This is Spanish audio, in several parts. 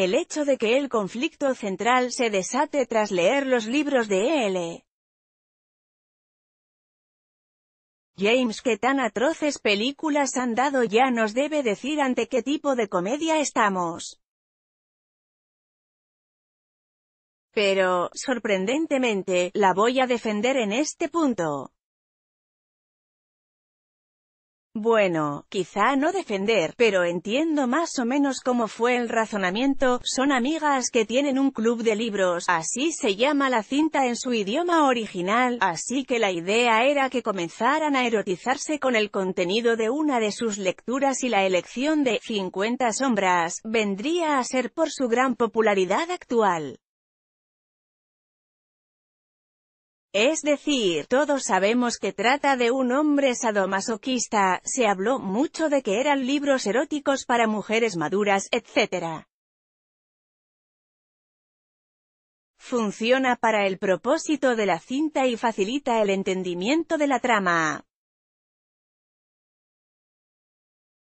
El hecho de que el conflicto central se desate tras leer los libros de E.L. James que tan atroces películas han dado ya nos debe decir ante qué tipo de comedia estamos. Pero, sorprendentemente, la voy a defender en este punto. Bueno, quizá no defender, pero entiendo más o menos cómo fue el razonamiento, son amigas que tienen un club de libros, así se llama la cinta en su idioma original, así que la idea era que comenzaran a erotizarse con el contenido de una de sus lecturas y la elección de 50 sombras, vendría a ser por su gran popularidad actual. Es decir, todos sabemos que trata de un hombre sadomasoquista, se habló mucho de que eran libros eróticos para mujeres maduras, etc. Funciona para el propósito de la cinta y facilita el entendimiento de la trama.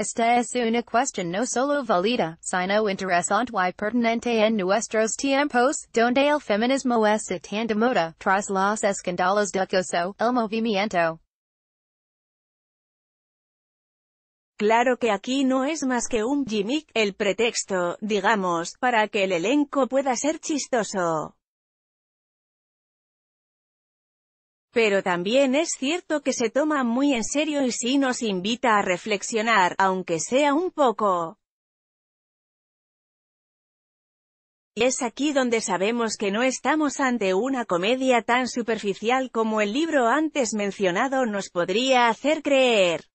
Esta es una cuestión no solo válida, sino interesante y pertinente en nuestros tiempos, donde el feminismo es tan de moda, tras los escándalos de acoso, el movimiento. Claro que aquí no es más que un gimmick, el pretexto, digamos, para que el elenco pueda ser chistoso. Pero también es cierto que se toma muy en serio y sí nos invita a reflexionar, aunque sea un poco. Y es aquí donde sabemos que no estamos ante una comedia tan superficial como el libro antes mencionado nos podría hacer creer.